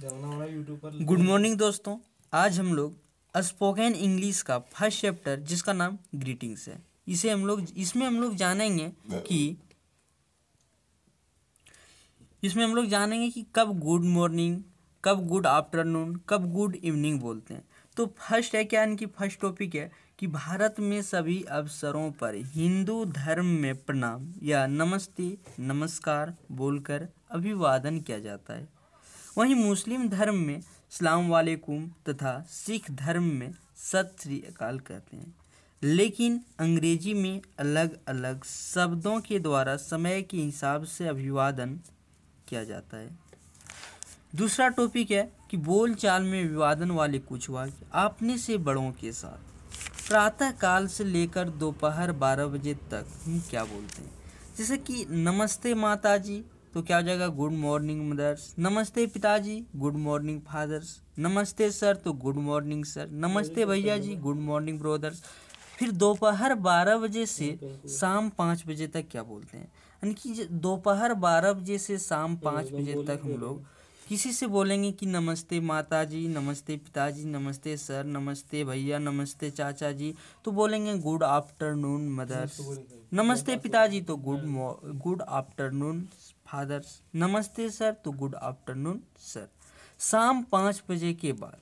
good morning दोस्तों आज हम लोग स्पोकन इंग्लिश का फर्स्ट चैप्टर जिसका नाम ग्रीटिंग्स है इसे हम लोग इसमें हम लोग जानेंगे कि इसमें हम लोग जानेंगे कि कब गुड मॉर्निंग कब गुड आफ्टरनून कब गुड इवनिंग बोलते हैं तो फर्स्ट है क्या इनकी फर्स्ट टॉपिक है कि भारत में सभी अवसरों पर हिंदू धर्म में प्रणाम या नमस्ते नमस्कार बोलकर अभिवादन किया जाता है वहीं मुस्लिम धर्म में इस्लाम वालेकुम तथा सिख धर्म में सत श्री अकाल कहते हैं लेकिन अंग्रेजी में अलग अलग शब्दों के द्वारा समय के हिसाब से अभिवादन किया जाता है दूसरा टॉपिक है कि बोलचाल में विवादन वाले कुछ वाक्य आपने से बड़ों के साथ प्रातः काल से लेकर दोपहर बारह बजे तक हम क्या बोलते हैं जैसे कि नमस्ते माता जी तो क्या हो जाएगा गुड मॉर्निंग मदर्स नमस्ते पिताजी गुड मॉर्निंग फादर्स नमस्ते सर तो गुड मॉर्निंग सर नमस्ते भैया जी गुड मॉर्निंग ब्रदर्स फिर दोपहर बारह बजे से शाम पाँच बजे तक क्या बोलते हैं यानी कि दोपहर बारह बजे से शाम पाँच बजे तक हम लोग किसी से बोलेंगे कि नमस्ते माता जी नमस्ते पिताजी नमस्ते सर नमस्ते भैया नमस्ते चाचा जी तो बोलेंगे गुड आफ्टरनून मदर्स नमस्ते पिताजी तो गुड गुड आफ्टरनून फादर्स नमस्ते सर तो गुड आफ्टरनून सर शाम पाँच बजे के बाद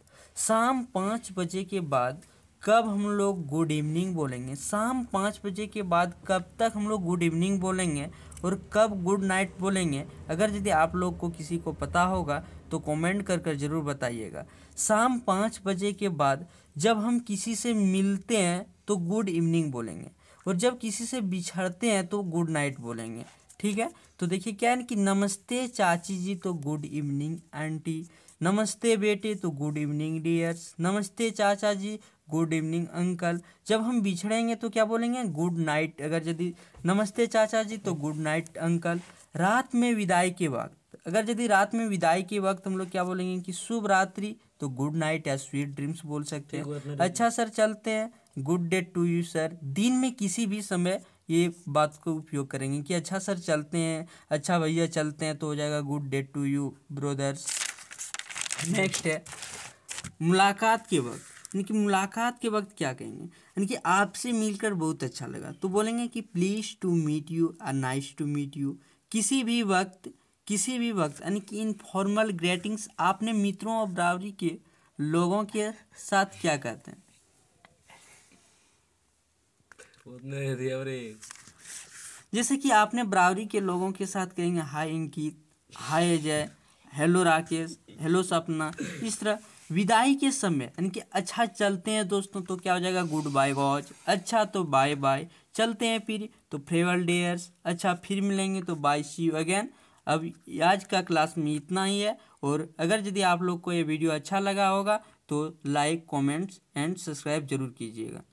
शाम पाँच बजे के बाद कब हम लोग गुड इवनिंग बोलेंगे शाम पाँच बजे के बाद कब तक हम लोग गुड इवनिंग बोलेंगे और कब गुड नाइट बोलेंगे अगर यदि आप लोग को किसी को पता होगा तो कमेंट कर कर ज़रूर बताइएगा शाम पाँच बजे के बाद जब हम किसी से मिलते हैं तो गुड इवनिंग बोलेंगे और जब किसी से बिछड़ते हैं तो गुड नाइट बोलेंगे ठीक है तो देखिए क्या है कि नमस्ते चाची जी तो गुड इवनिंग आंटी नमस्ते बेटे तो गुड इवनिंग डियर्स नमस्ते चाचा जी गुड इवनिंग अंकल जब हम बिछड़ेंगे तो क्या बोलेंगे गुड नाइट अगर यदि नमस्ते चाचा जी तो गुड नाइट अंकल रात में विदाई के वक्त अगर यदि रात में विदाई के वक्त हम लोग क्या बोलेंगे कि शुभ रात्रि तो गुड नाइट या स्वीट ड्रीम्स बोल सकते हैं अच्छा सर चलते हैं good day to you sir दिन में किसी भी समय ये बात को उपयोग करेंगे कि अच्छा सर चलते हैं अच्छा भैया चलते हैं तो हो जाएगा good day to you brothers next है मुलाकात के वक्त यानी कि मुलाकात के वक्त क्या कहेंगे यानी कि आपसे मिलकर बहुत अच्छा लगा तो बोलेंगे कि pleased to meet you or nice to meet you किसी भी वक्त किसी भी वक्त यानी कि इन फॉर्मल ग्रेटिंग्स आपने मित्रों और बराबरी के लोगों के साथ क्या कहते हैं जैसे कि आपने बराबरी के लोगों के साथ कहेंगे hi Ankit hi Ajay hello Rakesh hello Sapna इस तरह विदाई के समय यानी कि अच्छा चलते हैं दोस्तों तो क्या हो जाएगा गुड बाय वॉच अच्छा तो बाय बाय चलते हैं फिर तो फेवल डेयर्स अच्छा फिर मिलेंगे तो बाय सी यू अगेन अब आज का क्लास में इतना ही है और अगर यदि आप लोग को ये वीडियो अच्छा लगा होगा तो लाइक कमेंट्स एंड सब्सक्राइब जरूर कीजिएगा